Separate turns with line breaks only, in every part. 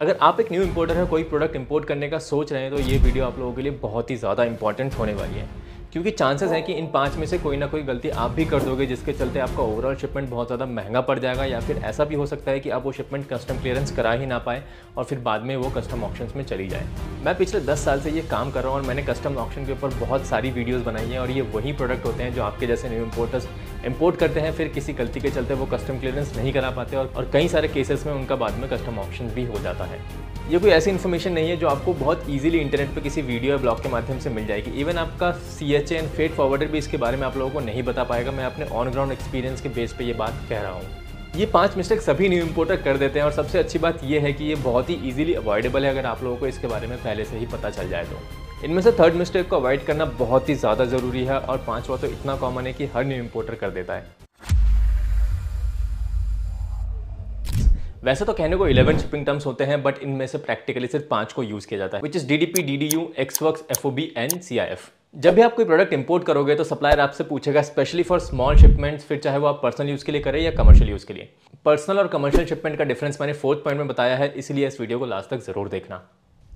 अगर आप एक न्यू इम्पोर्टर है कोई प्रोडक्ट इम्पोर्ट करने का सोच रहे हैं तो ये वीडियो आप लोगों के लिए बहुत ही ज़्यादा इंपॉर्टेंट होने वाली है क्योंकि चांसेस हैं कि इन पाँच में से कोई ना कोई गलती आप भी कर दोगे जिसके चलते आपका ओवरऑल शिपमेंट बहुत ज़्यादा महंगा पड़ जाएगा या फिर ऐसा भी हो सकता है कि आप वो शिपमेंट कस्टम क्लियरेंस करा ही ना पाए और फिर बाद में वो कस्टम ऑप्शन में चली जाए मैं पिछले दस साल से ये काम कर रहा हूँ और मैंने कस्टम ऑप्शन के ऊपर बहुत सारी वीडियोज़ बनाई हैं और ये वही प्रोडक्ट होते हैं जो आपके जैसे न्यू इम्पोर्टर्स इम्पोर्ट करते हैं फिर किसी गलती के चलते वो कस्टम क्लियरेंस नहीं करा पाते और, और कई सारे केसेस में उनका बाद में कस्टम ऑप्शन भी हो जाता है ये कोई ऐसी इन्फॉर्मेशन नहीं है जो आपको बहुत ईजिली इंटरनेट पर किसी वीडियो या ब्लॉग के माध्यम से मिल जाएगी इवन आपका C H and freight forwarder भी इसके बारे में आप लोगों को नहीं बता पाएगा मैं अपने ऑन ग्राउंड एक्सपीरियंस के बेस पर यह बात कह रहा हूँ ये पांच मिस्टेक सभी न्यू इम्पोर्टर कर देते हैं और सबसे अच्छी बात यह है कि ये बहुत ही इजीली अवॉइडेबल है अगर आप लोगों को इसके बारे में पहले से ही पता चल जाए तो इनमें से थर्ड मिस्टेक को अवॉइड करना बहुत ही ज़्यादा ज़रूरी है और पाँचवा तो इतना कॉमन है कि हर न्यू इम्पोर्टर कर देता है वैसे तो कहने को 11 शिपिंग टर्म्स होते हैं बट इनमें से प्रैक्टिकली सिर्फ पांच को यूज किया जाता है which is D D P D D U ex works F O B N C I F जब भी आप कोई प्रोडक्ट इंपोर्ट करोगे तो सप्लायर आपसे पूछेगा स्पेशली फॉर स्मॉल शिपमेंट्स फिर चाहे वो आप पर्सनल यूज़ के लिए करें या कमर्शियल यूज़ के लिए पर्सनल और कमर्शियल शिपमेंट का डिफरेंस मैंने फोर्थ पॉइंट में बताया है इसलिए इस वीडियो को लास्ट तक जरूर देखना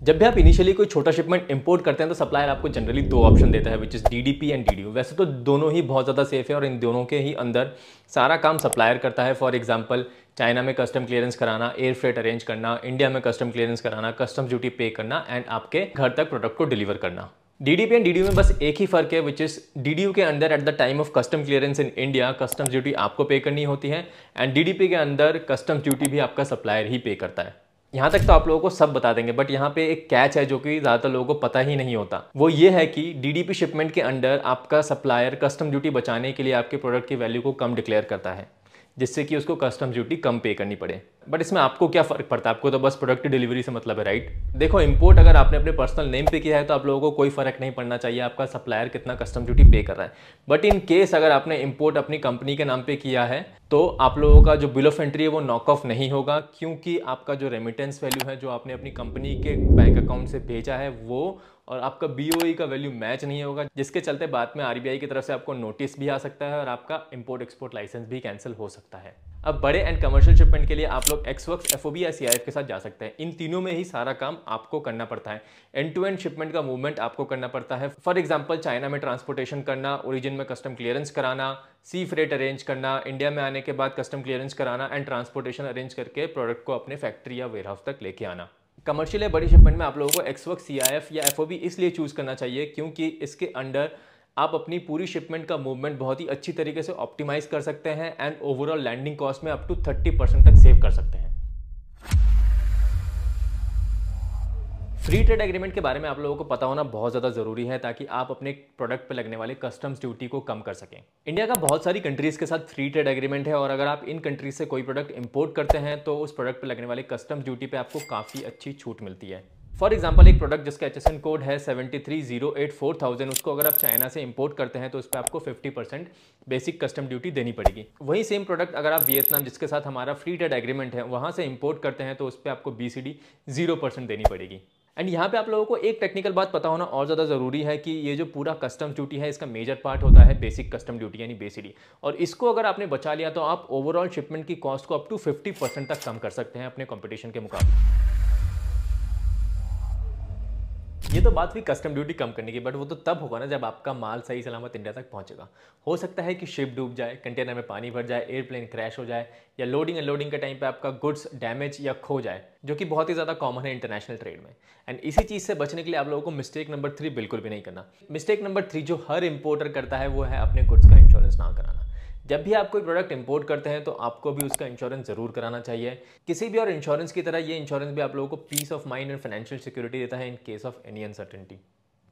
जब भी आप इनिशियली कोई छोटा शिपमेंट इंपोर्ट करते हैं तो सप्लायर आपको जनरली दो ऑप्शन देता है which is D and D वैसे तो दोनों ही बहुत ज़्यादा सेफ है और इन दोनों के ही अंदर सारा काम सप्लायर करता है फॉर एग्जाम्पल चाइना में कस्टम क्लियरेंस कराना एयर फ्रेट अरेंज करना इंडिया में कस्टम क्लियरेंस कराना कस्टम ड्यूटी पे करना एंड आपके घर तक प्रोडक्ट को डिलीवर करना डीडीपी एंड डीडीयू में बस एक ही फर्क है विच इज डीडीयू के अंदर at the time of custom clearance in India custom duty आपको पे करनी होती है एंड डीडीपी के अंदर कस्टम ड्यूटी भी आपका सप्लायर ही पे करता है यहाँ तक तो आप लोगों को सब बता देंगे बट यहाँ पे एक कैच है जो कि ज़्यादातर लोगों को पता ही नहीं होता वो ये है कि डीडीपी शिपमेंट के अंडर आपका सप्लायर कस्टम ड्यूटी बचाने के लिए आपके प्रोडक्ट की वैल्यू को कम डिक्लेयर करता है जिससे कि उसको कस्टम ड्यूटी कम पे करनी पड़े बट इसमें आपको क्या फ़र्क पड़ता है आपको तो बस प्रोडक्ट डिलीवरी से मतलब है राइट देखो इंपोर्ट अगर आपने अपने पर्सनल नेम पे किया है तो आप लोगों को कोई फ़र्क नहीं पड़ना चाहिए आपका सप्लायर कितना कस्टम ड्यूटी पे कर रहा है बट इन केस अगर आपने इंपोर्ट अपनी कंपनी के नाम पे किया है तो आप लोगों का जो बिल ऑफ एंट्री है वो नॉक ऑफ नहीं होगा क्योंकि आपका जो रेमिटेंस वैल्यू है जो आपने अपनी कंपनी के बैंक अकाउंट से भेजा है वो और आपका बी e का वैल्यू मैच नहीं होगा जिसके चलते बाद में आर की तरफ से आपको नोटिस भी आ सकता है और आपका इम्पोर्ट एक्सपोर्ट लाइसेंस भी कैंसिल हो सकता है अब बड़े एंड कमर्शियल शिपमेंट के लिए आप लोग एक्सवर्क्स एफ या सी के साथ जा सकते हैं इन तीनों में ही सारा काम आपको करना पड़ता है एंड टू एंड शिपमेंट का मूवमेंट आपको करना पड़ता है फॉर एग्जाम्पल चाइना में ट्रांसपोर्टेशन करना ओरिजिन में कस्टम क्लियरेंस कराना सी फ्रेट अरेंज करना इंडिया में आने के बाद कस्टम क्लियरेंस कराना एंड ट्रांसपोर्टेशन अरेंज करके प्रोडक्ट को अपने फैक्ट्री या वेयर तक लेके आना कमर्शियल या बड़ी शिपमेंट में आप लोगों को एक्सवर्क सी या एफ इसलिए चूज़ करना चाहिए क्योंकि इसके अंडर आप अपनी पूरी शिपमेंट का मूवमेंट बहुत ही अच्छी तरीके से ऑप्टिमाइज कर सकते हैं एंड ओवरऑल लैंडिंग कॉस्ट में अप टू थर्टी परसेंट तक सेव कर सकते हैं फ्री ट्रेड एग्रीमेंट के बारे में आप लोगों को पता होना बहुत ज़्यादा ज़रूरी है ताकि आप अपने प्रोडक्ट पर लगने वाले कस्टम्स ड्यूटी को कम कर सकें इंडिया का बहुत सारी कंट्रीज़ के साथ फ्री ट्रेड एग्रीमेंट है और अगर आप इन कंट्रीज से कोई प्रोडक्ट इंपोर्ट करते हैं तो उस प्रोडक्ट पर लगने वाले कस्टम्स ड्यूटी पर आपको काफ़ी अच्छी छूट मिलती है फॉर एग्जाम्पल एक प्रोडक्ट जिसका एच एस एन कोड है seventy three zero eight four thousand उसको अगर आप चाइना से तो इंपोर्ट करते हैं तो उस पर आपको fifty percent basic custom duty देनी पड़ेगी वही सेम प्रोडक्ट अगर आप वियतनाम जिसके साथ हमारा फ्री ट्रेड एग्रीमेंट है वहाँ से इंपोर्ट करते हैं तो उस पर आपको B C D zero percent देनी पड़ेगी एंड यहाँ पे आप लोगों को एक टेक्निकल बात पता होना और ज़्यादा ज़रूरी है कि ये जो पूरा कस्टम ड्यूटी है इसका मेजर पार्ट होता है बेसिक कस्टम ड्यूटी यानी बेसिडी और इसको अगर आपने बचा लिया तो आप ओवरऑल शिपमेंट की कॉस्ट को अप टू 50 परसेंट तक कम कर सकते हैं अपने कॉम्पिटिशन के मुकाबले ये तो बात हुई कस्टम ड्यूटी कम करने की बट वो तो तब होगा ना जब आपका माल सही सलामत इंडिया तक पहुंचेगा हो सकता है कि शिप डूब जाए कंटेनर में पानी भर जाए एयरप्लेन क्रैश हो जाए या लोडिंग अनलोडिंग के टाइम पे आपका गुड्स डैमेज या खो जाए जो कि बहुत ही ज़्यादा कॉमन है इंटरनेशनल ट्रेड में एंड इसी चीज़ से बचने के लिए आप लोगों को मिस्टेक नंबर थ्री बिल्कुल भी नहीं करना मिस्टेक नंबर थ्री जो हर इंपोर्टर करता है वो है अपने गुड्स का इंश्योरेंस ना कराना जब भी आप कोई प्रोडक्ट इंपोर्ट करते हैं तो आपको भी उसका इंश्योरेंस ज़रूर कराना चाहिए किसी भी और इंश्योरेंस की तरह ये इंश्योरेंस भी आप लोगों को peace of mind and financial security देता है in case of any uncertainty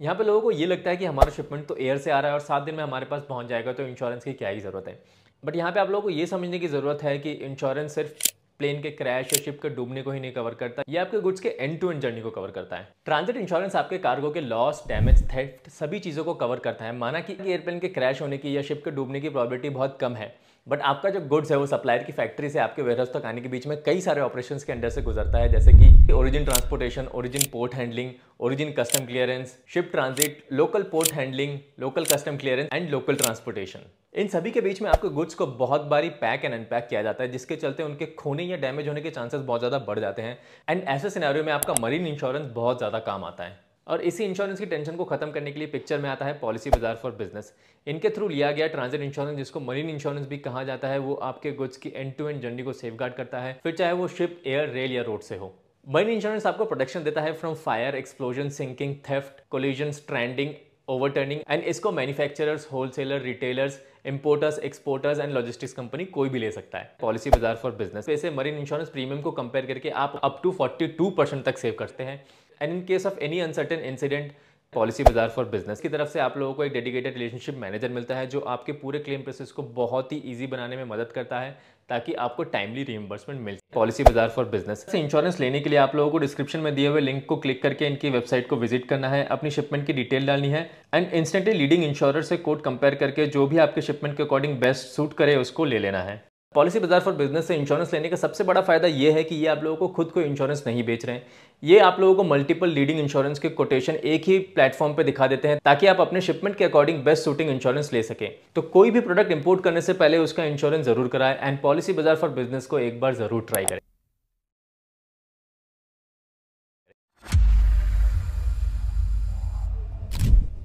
यहाँ पे लोगों को ये लगता है कि हमारा शिपमेंट तो एयर से आ रहा है और सात दिन में हमारे पास पहुँच जाएगा तो इंश्योरेंस की क्या ही ज़रूरत है बट यहाँ पे आप लोगों को ये समझने की ज़रूरत है कि इंश्योरेंस सिर्फ प्लेन के क्रैश या शिप के डूबने को ही नहीं कवर करता ये आपके गुड्स के एंड टू एंड जर्नी को कवर करता है ट्रांजिट इंश्योरेंस आपके कार्गो के लॉस डैमेज थेफ्ट सभी चीज़ों को कवर करता है माना कि एयरप्लेन के क्रैश होने की या शिप के डूबने की प्रॉबिलिटी बहुत कम है बट आपका जो गुड्स है वो सप्लायर की फैक्ट्री से आपके वेयरहाउस तक आने के बीच में कई सारे ऑपरेशन के अंडर से गुजरता है जैसे कि origin transportation origin port handling origin custom clearance ship transit local port handling local custom clearance and local transportation इन सभी के बीच में आपके गुड्स को बहुत बारी पैक एंड अनपैक किया जाता है जिसके चलते उनके खोने या डैमेज होने के चांसेस बहुत ज़्यादा बढ़ जाते हैं एंड ऐसे सिनेरियो में आपका मरीन इंश्योरेंस बहुत ज़्यादा काम आता है और इसी इंश्योरेंस की टेंशन को खत्म करने के लिए पिक्चर में आता है पॉलिसी बाजार फॉर बिजनेस इनके थ्रू लिया गया ट्रांजिट इंश्योरेंस जिसको मरीन इंश्योरेंस भी कहा जाता है वो आपके गुड्स की एंड टू एंड जर्नी को सेफ करता है फिर चाहे वो शिप एयर रेल या रोड से हो मरीन इंश्योरेंस आपको प्रोटेक्शन देता है from fire explosion sinking theft collision stranding overturning and इसको manufacturers wholesaler retailers importers exporters and logistics company कोई भी ले सकता है पॉलिसी बाजार फॉर बिजनेस वैसे मरीन इंश्योरेंस प्रीमियम को कंपेयर करके आप अप टू 42 परसेंट तक सेव करते हैं and in case of any uncertain incident Policy Bazaar for business की तरफ से आप लोगों को एक डेडिकेटेड रिलेशनशिप मैनेजर मिलता है जो आपके पूरे क्लेम प्रोसेस को बहुत ही ईजी बनाने में मदद करता है ताकि आपको टाइमली रिइंबर्समेंट मिल Policy Bazaar for business insurance लेने के लिए आप लोगों को डिस्क्रिप्शन में दिए हुए लिंक को क्लिक करके इनकी वेबसाइट को विजिट करना है अपनी शिपमेंट की डिटेल डालनी है एंड इंस्टेंटली लीडिंग इंश्योरर से कोड कंपेयर करके जो भी आपके शिपमेंट के अकॉर्डिंग बेस्ट सूट करे उसको ले लेना है पॉलिसी बाजार फॉर बिजनेस से इंश्योरेंस लेने का सबसे बड़ा फायदा यह है कि ये आप लोगों को खुद को इंश्योरेंस नहीं बेच रहे हैं ये आप लोगों को मल्टीपल लीडिंग इंश्योरेंस के कोटेशन एक ही प्लेटफॉर्म पे दिखा देते हैं ताकि आप अपने शिपमेंट के अकॉर्डिंग बेस्ट सूटिंग इंश्योरेंस ले सकें तो कोई भी प्रोडक्ट इंपोर्ट करने से पहले उसका इंश्योरेंस जरूर कराए and Policy Bazaar for business को एक बार जरूर ट्राई करें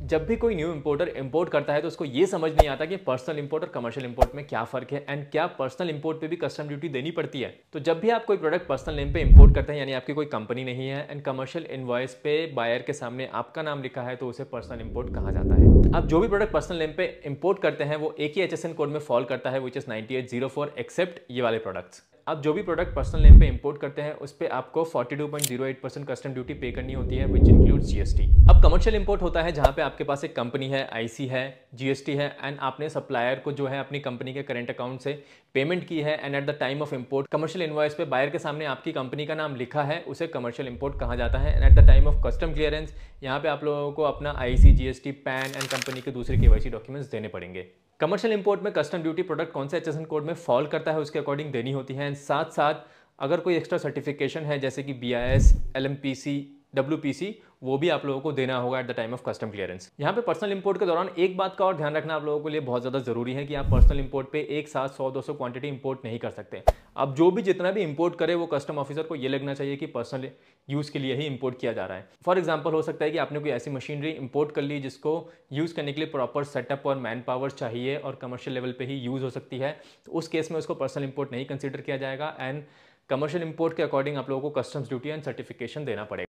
जब भी कोई न्यू इंपोर्टर इंपोर्ट करता है तो उसको ये समझ नहीं आता कि पर्सनल इंपोर्ट और कमर्शियल इंपोर्ट में क्या फर्क है एंड क्या पर्सनल इंपोर्ट पे भी कस्टम ड्यूटी देनी पड़ती है तो जब भी आप कोई प्रोडक्ट पर्सनल नेम पे इंपोर्ट करते हैं यानी आपकी कोई कंपनी नहीं है एंड कमर्शियल इन्वॉइस पे बायर के सामने आपका नाम लिखा है तो उसे पर्सनल इंपोर्ट कहा जाता है आप जो भी प्रोडक्ट पर्सनल नेम पे इंपोर्ट करते हैं वो एक ही एच कोड में फॉल करता है विच इज नाइनटी एक्सेप्ट ये वाले प्रोडक्ट्स आप जो भी प्रोडक्ट पर्सनल नेम पे इंपोर्ट करते हैं उस पर आपको 42.08 परसेंट कस्टम ड्यूटी पे करनी होती है विच इंक्लूड जीएसटी अब कमर्शियल इंपोर्ट होता है जहाँ पे आपके पास एक कंपनी है आईसी है जीएसटी है एंड आपने सप्लायर को जो है अपनी कंपनी के करेंट अकाउंट से पेमेंट की है and at the time of import commercial invoice पे बायर के सामने आपकी कंपनी का नाम लिखा है उसे कमर्शियल इंपोर्ट कहा जाता है and at the time of custom clearance यहाँ पे आप लोगों को अपना IC GST PAN and company के दूसरे के डॉक्यूमेंट्स देने पड़ेंगे कमर्शियल इंपोर्ट में कस्टम ड्यूटी प्रोडक्ट कौन से एचएसएन कोड में फॉल करता है उसके अकॉर्डिंग देनी होती है एंड साथ साथ अगर कोई एक्स्ट्रा सर्टिफिकेशन है जैसे कि B I S L M P C W P C वो भी आप लोगों को देना होगा at the time of custom clearance यहाँ पे पर्सनल इंपोर्ट के दौरान एक बात का और ध्यान रखना आप लोगों के लिए बहुत ज़्यादा जरूरी है कि आप पर्सनल इंपोर्ट पे एक साथ सौ दो सौ क्वांटिटी इंपोर्ट नहीं कर सकते अब जो भी जितना भी इंपोर्ट करे वो कस्टम ऑफिसर को ये लगना चाहिए कि पर्सनल यूज़ के लिए ही इंपोर्ट किया जा रहा है फॉर एग्जाम्पल हो सकता है कि आपने कोई ऐसी मशीनरी इंपोर्ट कर ली जिसको यूज़ करने के लिए प्रॉपर सेटअप और मैन पावर चाहिए और कमर्शियल लेवल पे ही यूज़ हो सकती है तो उस केस में उसको पर्सनल इंपोर्ट नहीं कंसिडर किया जाएगा एंड कमर्शियल इंपोर्ट के अकॉर्डिंग आप लोगों को कस्टम्स ड्यूटी एंड सर्टिफिकेशन देना पड़ेगा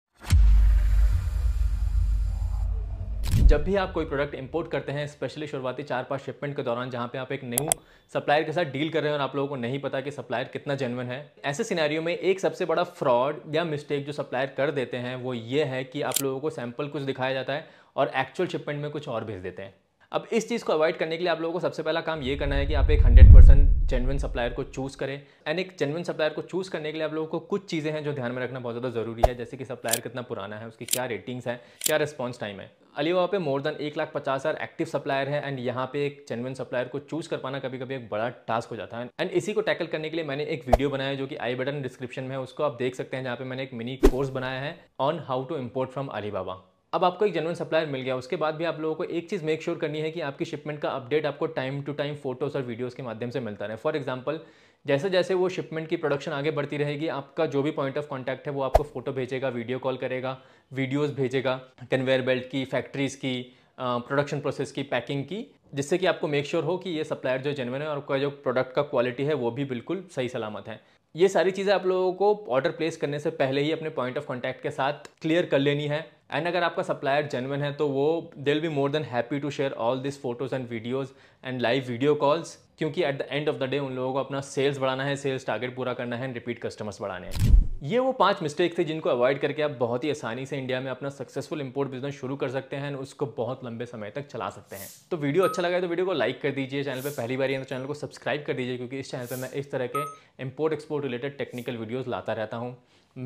जब भी आप कोई प्रोडक्ट इंपोर्ट करते हैं स्पेशली शुरुआती चार पाँच शिपमेंट के दौरान जहाँ पे आप एक न्यू सप्लायर के साथ डील कर रहे हैं और आप लोगों को नहीं पता कि सप्लायर कितना जेनवन है ऐसे सिनेरियो में एक सबसे बड़ा फ्रॉड या मिस्टेक जो सप्लायर कर देते हैं वो ये है कि आप लोगों को सैंपल कुछ दिखाया जाता है और एक्चुअल शिपमेंट में कुछ और भेज देते हैं अब इस चीज़ को अवॉइड करने के लिए आप लोगों को सबसे पहला काम ये करना है कि आप एक हंड्रेड परसेंट जेनविन सप्लायर को चूज़ करें एंड एक जेनविन सप्लायर को चूज़ करने के लिए आप लोगों को कुछ चीज़ें हैं जो ध्यान में रखना बहुत ज़्यादा ज़रूरी है जैसे कि सप्लायर कितना पुराना है उसकी क्या रेटिंग्स हैं क्या रिस्पॉन्स टाइम है अलीबाबा पे मोर देन एक लाख पचास हज़ार एक्टिव सप्लायर है एंड यहाँ पे एक जेनवन सप्लायर को चूज़ कर पाना कभी कभी एक बड़ा टास्क हो जाता है एंड इसी को टैकल करने के लिए मैंने एक वीडियो बनाया जो कि आई बटन डिस्क्रिप्शन में है उसको आप देख सकते हैं जहाँ पे मैंने एक मिनी कोर्स बनाया है on how to import from Alibaba अब आपको एक जेनवन सप्लायर मिल गया उसके बाद भी आप लोगों को एक चीज़ मेक श्योर करनी है कि आपकी शिपमेंट का अपडेट आपको टाइम टू टाइम फोटोज और वीडियोज के माध्यम से मिलता रहे फॉर एग्जाम्पल जैसे जैसे वो शिपमेंट की प्रोडक्शन आगे बढ़ती रहेगी आपका जो भी पॉइंट ऑफ कॉन्टैक्ट है वो आपको फ़ोटो भेजेगा वीडियो कॉल करेगा वीडियोज़ भेजेगा कन्वेयर बेल्ट की फैक्ट्रीज़ की प्रोडक्शन प्रोसेस की पैकिंग की जिससे कि आपको मेक श्योर sure हो कि ये सप्लायर जो जेनवन है और उसका जो प्रोडक्ट का क्वालिटी है वो भी बिल्कुल सही सलामत है ये सारी चीज़ें आप लोगों को ऑर्डर प्लेस करने से पहले ही अपने पॉइंट ऑफ कॉन्टैक्ट के साथ क्लियर कर लेनी है एंड अगर आपका सप्लायर जेनवन है तो वो will be more than happy to share all this photos and videos and live video calls क्योंकि at the end of the day उन लोगों को अपना सेल्स बढ़ाना है सेल्स टारगेट पूरा करना है एंड रिपीट कस्टमर्स बढ़ाने हैं ये वो पांच मिस्टेक थे जिनको अवॉइड करके आप बहुत ही आसानी से इंडिया में अपना सक्सेसफुल इंपोर्ट बिजनेस शुरू कर सकते हैं और उसको बहुत लंबे समय तक चला सकते हैं तो वीडियो अच्छा लगा है तो वीडियो को लाइक कर दीजिए चैनल पर पहली बार तो चैनल को सब्सक्राइब कर दीजिए क्योंकि इस चैनल पर मैं इस तरह के import export related technical videos लाता रहता हूँ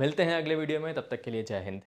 मिलते हैं अगले वीडियो में तब तक के लिए जय हिंद